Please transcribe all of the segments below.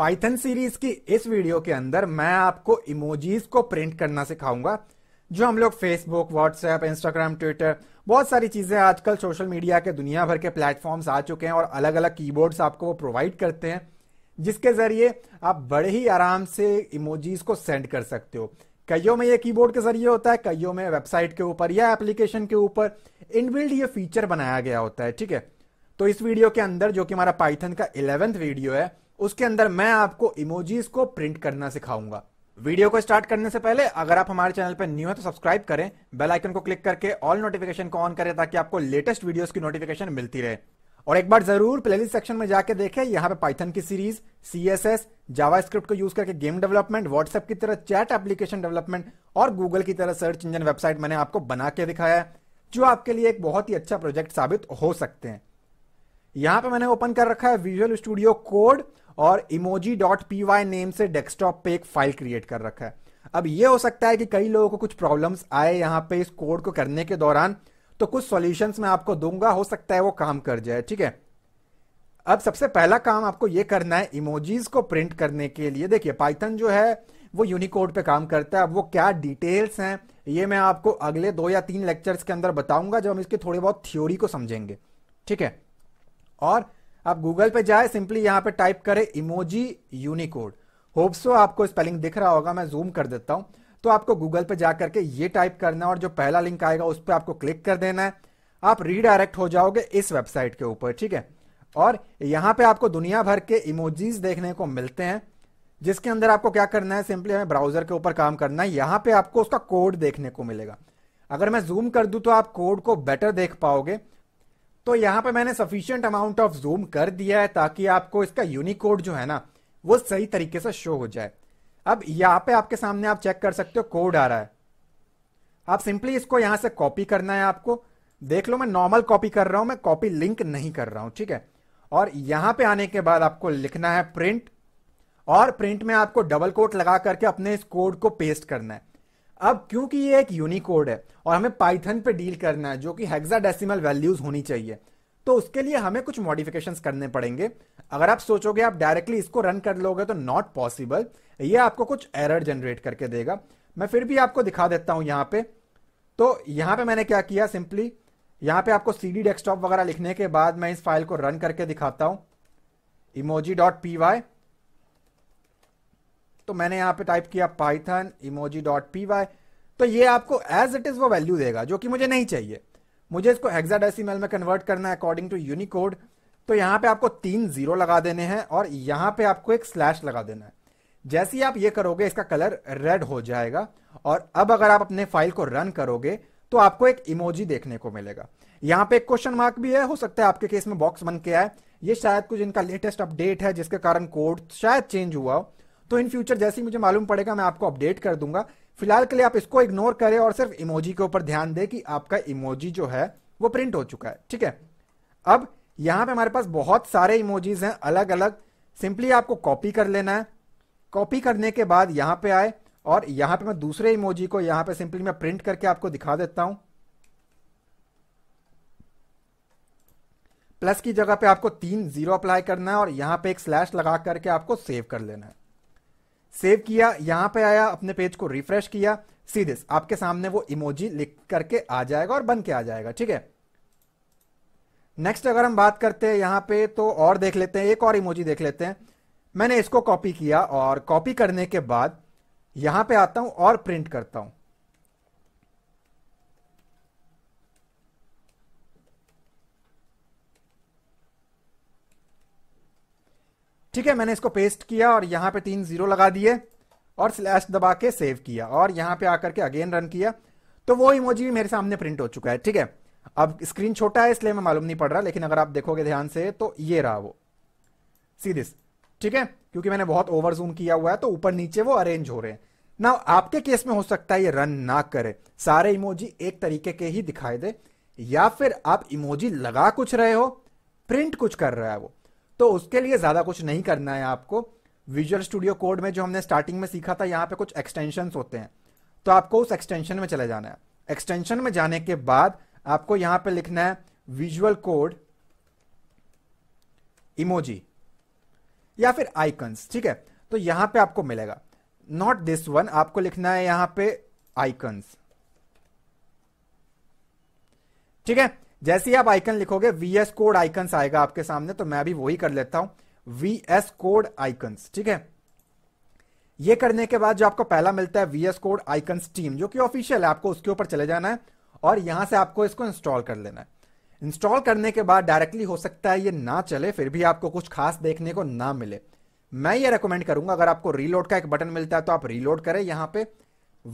Python series की इस video के अंदर मैं आपको इमोजीज को प्रिंट करना सिखाऊंगा जो हम लोग फेसबुक व्हाट्सएप इंस्टाग्राम ट्विटर बहुत सारी चीजें आजकल सोशल मीडिया के दुनिया भर के प्लेटफॉर्म्स आ चुके हैं और अलग अलग कीबोर्ड्स आपको वो प्रोवाइड करते हैं जिसके जरिए आप बड़े ही आराम से इमोजीज को सेंड कर सकते हो कईयों में ये कीबोर्ड के जरिए होता है कईयों में वेबसाइट के ऊपर या एप्लीकेशन के ऊपर इनबिल्ड ये फीचर बनाया गया होता है ठीक है तो इस वीडियो के अंदर जो कि हमारा पाइथन का इलेवेंथ वीडियो है उसके अंदर मैं आपको इमोजीज को प्रिंट करना सिखाऊंगा वीडियो को स्टार्ट करने से पहले अगर आप हमारे चैनल पर न्यू है तो सब्सक्राइब करें बेल आइकन को क्लिक करके ऑल नोटिफिकेशन को ऑन करें ताकि आपको लेटेस्ट वीडियोस की नोटिफिकेशन मिलती रहे और एक बार जरूर प्लेलिस्ट सेक्शन में जाके देखें यहाँ पे पाइथन की series C S S JavaScript को यूज करके गेम डेवलपमेंट व्हाट्सएप की तरह चैट एप्लीकेशन डेवलपमेंट और गूगल की तरह सर्च इंजन वेबसाइट मैंने आपको बना के दिखाया है जो आपके लिए एक बहुत ही अच्छा प्रोजेक्ट साबित हो सकते हैं यहां पे मैंने ओपन कर रखा है विजुअल स्टूडियो कोड और emoji dot P Y name से डेस्कटॉप पे एक फाइल क्रिएट कर रखा है अब ये हो सकता है कि कई लोगों को कुछ प्रॉब्लम्स आए यहाँ पे इस कोड को करने के दौरान तो कुछ सॉल्यूशंस मैं आपको दूंगा हो सकता है वो काम कर जाए ठीक है अब सबसे पहला काम आपको ये करना है इमोजीज को प्रिंट करने के लिए देखिए पाइथन जो है वो यूनिकोड पे काम करता है अब वो क्या डिटेल्स हैं ये मैं आपको अगले दो या तीन लेक्चर्स के अंदर बताऊंगा जब हम इसकी थोड़ी बहुत थ्योरी को समझेंगे ठीक है और आप गूगल पे जाए सिंपली यहां पे टाइप करें इमोजी यूनिकोड होप सो तो आपको स्पेलिंग दिख रहा होगा मैं जूम कर देता हूं तो आपको गूगल पे जा करके ये टाइप करना है और जो पहला लिंक आएगा उस पर आपको क्लिक कर देना है आप रीडायरेक्ट हो जाओगे इस वेबसाइट के ऊपर ठीक है और यहाँ पे आपको दुनिया भर के इमोजीज देखने को मिलते हैं जिसके अंदर आपको क्या करना है सिंपली हमें ब्राउजर के ऊपर काम करना है यहां पे आपको उसका कोड देखने को मिलेगा अगर मैं जूम कर दू तो आप कोड को बेटर देख पाओगे तो यहां पे मैंने सफिशियंट अमाउंट ऑफ जूम कर दिया है ताकि आपको इसका यूनिकोड जो है ना वो सही तरीके से शो हो जाए अब यहां पे आपके सामने आप चेक कर सकते हो कोड आ रहा है आप सिंपली इसको यहां से कॉपी करना है आपको देख लो मैं नॉर्मल कॉपी कर रहा हूं मैं कॉपी लिंक नहीं कर रहा हूं ठीक है और यहां पे आने के बाद आपको लिखना है प्रिंट और प्रिंट में आपको डबल कोट लगा करके अपने इस कोड को पेस्ट करना है अब क्योंकि ये एक यूनिकोड है और हमें पाइथन पे डील करना है जो कि हेक्साडेसिमल वैल्यूज होनी चाहिए तो उसके लिए हमें कुछ मॉडिफिकेशन करने पड़ेंगे अगर आप सोचोगे आप डायरेक्टली इसको रन कर लोगे तो नॉट पॉसिबल ये आपको कुछ एरर जनरेट करके देगा मैं फिर भी आपको दिखा देता हूं यहां पे तो यहां पे मैंने क्या किया सिंपली यहां पे आपको सी डी डेस्कटॉप वगैरह लिखने के बाद मैं इस फाइल को रन करके दिखाता हूं इमोजी डॉट पी वाई तो मैंने यहां पे टाइप किया Python emoji dot P Y तो ये आपको एज इट इज वो वैल्यू देगा जो कि मुझे नहीं चाहिए मुझे इसको हेक्साडेसिमल में कन्वर्ट करना है अकॉर्डिंग टू यूनिकोड तो यहां पे आपको तीन जीरो लगा देने हैं और यहां पे आपको एक स्लैश लगा देना है जैसे ही आप ये करोगे इसका कलर रेड हो जाएगा और अब अगर आप अपने फाइल को रन करोगे तो आपको एक इमोजी देखने को मिलेगा यहां पे एक क्वेश्चन मार्क भी है हो सकता है आपके केस में बॉक्स बन के आए ये शायद कुछ इनका लेटेस्ट अपडेट है जिसके कारण कोड शायद चेंज हुआ हो तो इन फ्यूचर जैसे ही मुझे मालूम पड़ेगा मैं आपको अपडेट कर दूंगा फिलहाल के लिए आप इसको इग्नोर करें और सिर्फ इमोजी के ऊपर ध्यान दें कि आपका इमोजी जो है वो प्रिंट हो चुका है ठीक है अब यहां पे हमारे पास बहुत सारे इमोजीज हैं अलग अलग सिंपली आपको कॉपी कर लेना है कॉपी करने के बाद यहां पे आए और यहां पे मैं दूसरे इमोजी को यहां पे सिंपली मैं प्रिंट करके आपको दिखा देता हूं प्लस की जगह पे आपको तीन जीरो अप्लाई करना है और यहां पे एक स्लैश लगा करके आपको सेव कर लेना है सेव किया यहां पे आया अपने पेज को रिफ्रेश किया सीधे आपके सामने वो इमोजी लिख करके आ जाएगा और बन के आ जाएगा ठीक है नेक्स्ट अगर हम बात करते हैं यहां पे तो और देख लेते हैं एक और इमोजी देख लेते हैं मैंने इसको कॉपी किया और कॉपी करने के बाद यहां पे आता हूं और प्रिंट करता हूं ठीक है मैंने इसको पेस्ट किया और यहां पे तीन जीरो लगा दिए और स्लैश दबा के सेव किया और यहां पे आकर के अगेन रन किया तो वो इमोजी भी मेरे सामने प्रिंट हो चुका है ठीक है अब स्क्रीन छोटा है इसलिए मैं मालूम नहीं पड़ रहा लेकिन अगर आप देखोगे ध्यान से तो ये रहा वो सी दिस ठीक है क्योंकि मैंने बहुत ओवर जूम किया हुआ है तो ऊपर नीचे वो अरेंज हो रहे हैं ना आपके केस में हो सकता है ये रन ना करे सारे इमोजी एक तरीके के ही दिखाई दे या फिर आप इमोजी लगा कुछ रहे हो प्रिंट कुछ कर रहा है वो तो उसके लिए ज़्यादा कुछ नहीं करना है आपको विजुअल स्टूडियो कोड में जो हमने स्टार्टिंग में सीखा था यहाँ पे कुछ एक्सटेंशन होते हैं तो आपको उस एक्सटेंशन में चले जाना है एक्सटेंशन में जाने के बाद आपको यहां पे लिखना है विजुअल कोड इमोजी या फिर आइकन्स ठीक है तो यहां पे आपको मिलेगा नॉट दिस वन आपको लिखना है यहां पे आइकन्स ठीक है जैसे ही आप आइकन लिखोगे वीएस कोड आइकन्स आएगा आपके सामने तो मैं भी वही कर लेता हूं वी एस कोड आइकन्स ठीक है ये करने के बाद जो आपको पहला मिलता है वीएस कोड आइकन्स टीम जो कि ऑफिशियल है आपको उसके ऊपर चले जाना है और यहां से आपको इसको इंस्टॉल कर लेना है इंस्टॉल करने के बाद डायरेक्टली हो सकता है ये ना चले फिर भी आपको कुछ खास देखने को ना मिले मैं ये रेकमेंड करूंगा अगर आपको रीलोड का एक बटन मिलता है तो आप रीलोड करें यहां पे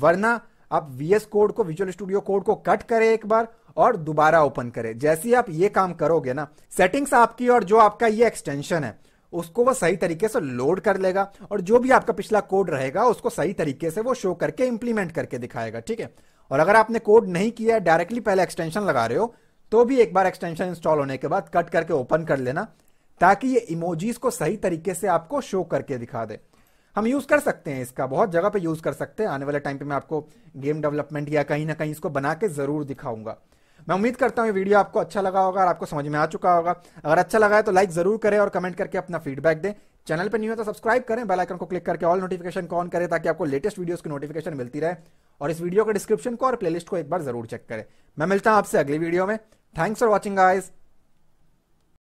वरना आप वीएस कोड को विजुअल स्टूडियो कोड को कट करें एक बार और दोबारा ओपन करें जैसे ही आप ये काम करोगे ना सेटिंग्स आपकी और जो आपका ये एक्सटेंशन है उसको वो सही तरीके से लोड कर लेगा और जो भी आपका पिछला कोड रहेगा उसको सही तरीके से वो शो करके इंप्लीमेंट करके दिखाएगा ठीक है और अगर आपने कोड नहीं किया डायरेक्टली पहले एक्सटेंशन लगा रहे हो तो भी एक बार एक्सटेंशन इंस्टॉल होने के बाद कट करके ओपन कर लेना ताकि ये इमोजीज को सही तरीके से आपको शो करके दिखा दे हम यूज कर सकते हैं इसका बहुत जगह पे यूज कर सकते हैं आने वाले टाइम पे मैं आपको गेम डेवलपमेंट या कहीं ना कहीं इसको बना के जरूर दिखाऊंगा मैं उम्मीद करता हूँ ये वीडियो आपको अच्छा लगा होगा और आपको समझ में आ चुका होगा अगर अच्छा लगा है तो लाइक जरूर करें और कमेंट करके अपना फीडबैक दें चैनल पर न्यू है तो सब्सक्राइब करें बेल आइकन को क्लिक करके ऑल नोटिफिकेशन ऑन करें ताकि आपको लेटेस्ट वीडियोस की नोटिफिकेशन मिलती रहे और इस वीडियो के डिस्क्रिप्शन को और प्लेलिस्ट को एक बार जरूर चेक करें मैं मिलता हूं आपसे अगली वीडियो में थैंक्स फॉर वॉचिंग आइज़